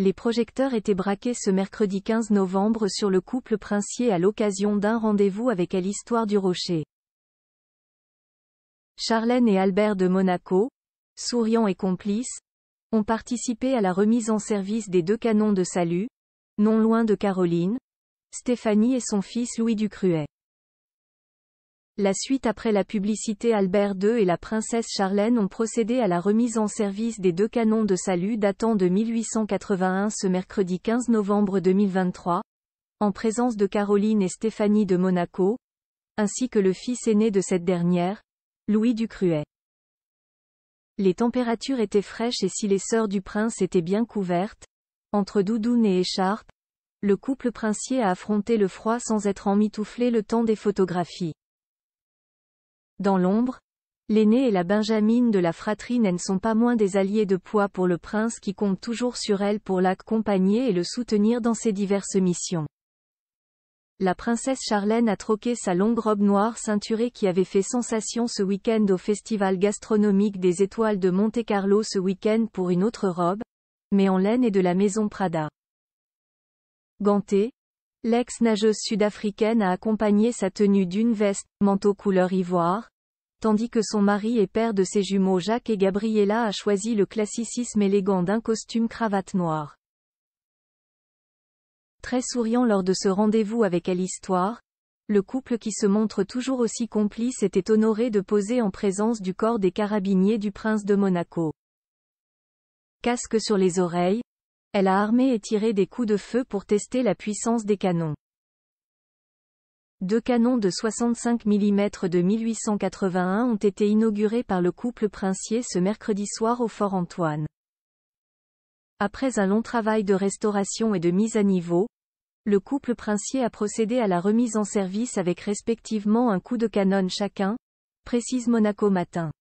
Les projecteurs étaient braqués ce mercredi 15 novembre sur le couple princier à l'occasion d'un rendez-vous avec l'histoire du rocher. Charlène et Albert de Monaco, souriants et complices, ont participé à la remise en service des deux canons de salut, non loin de Caroline, Stéphanie et son fils Louis Ducruet. La suite après la publicité Albert II et la princesse Charlène ont procédé à la remise en service des deux canons de salut datant de 1881 ce mercredi 15 novembre 2023, en présence de Caroline et Stéphanie de Monaco, ainsi que le fils aîné de cette dernière, Louis Ducruet. Les températures étaient fraîches et si les sœurs du prince étaient bien couvertes, entre doudoune et écharpe, le couple princier a affronté le froid sans être emmitouflé le temps des photographies. Dans l'ombre, l'aînée et la benjamine de la fratrie ne sont pas moins des alliés de poids pour le prince qui compte toujours sur elle pour l'accompagner et le soutenir dans ses diverses missions. La princesse Charlène a troqué sa longue robe noire ceinturée qui avait fait sensation ce week-end au festival gastronomique des étoiles de Monte-Carlo ce week-end pour une autre robe, mais en laine et de la maison Prada. Ganté, l'ex-nageuse sud-africaine a accompagné sa tenue d'une veste, manteau couleur ivoire, tandis que son mari et père de ses jumeaux Jacques et Gabriella a choisi le classicisme élégant d'un costume cravate noire. Très souriant lors de ce rendez-vous avec elle histoire, le couple qui se montre toujours aussi complice était honoré de poser en présence du corps des carabiniers du prince de Monaco. Casque sur les oreilles, elle a armé et tiré des coups de feu pour tester la puissance des canons. Deux canons de 65 mm de 1881 ont été inaugurés par le couple princier ce mercredi soir au Fort Antoine. Après un long travail de restauration et de mise à niveau, le couple princier a procédé à la remise en service avec respectivement un coup de canon chacun, précise Monaco Matin.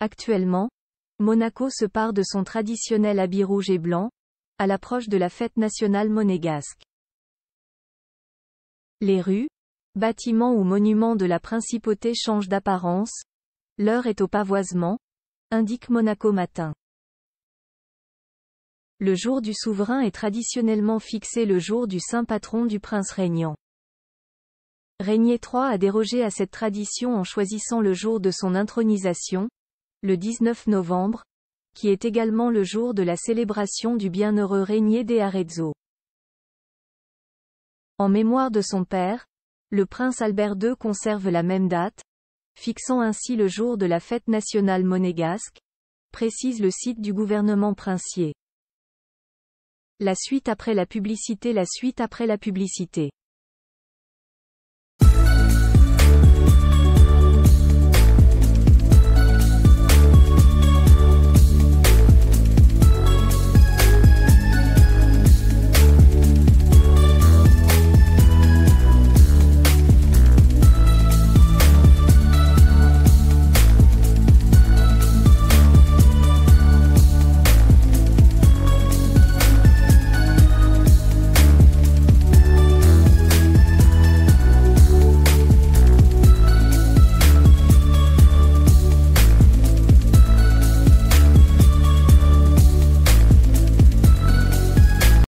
Actuellement, Monaco se part de son traditionnel habit rouge et blanc, à l'approche de la fête nationale monégasque. Les rues, bâtiments ou monuments de la principauté changent d'apparence. L'heure est au pavoisement, indique Monaco Matin. Le jour du souverain est traditionnellement fixé le jour du saint patron du prince régnant. Régnier III a dérogé à cette tradition en choisissant le jour de son intronisation, le 19 novembre, qui est également le jour de la célébration du bienheureux Régnier des Arezzo. En mémoire de son père, le prince Albert II conserve la même date, fixant ainsi le jour de la fête nationale monégasque, précise le site du gouvernement princier. La suite après la publicité La suite après la publicité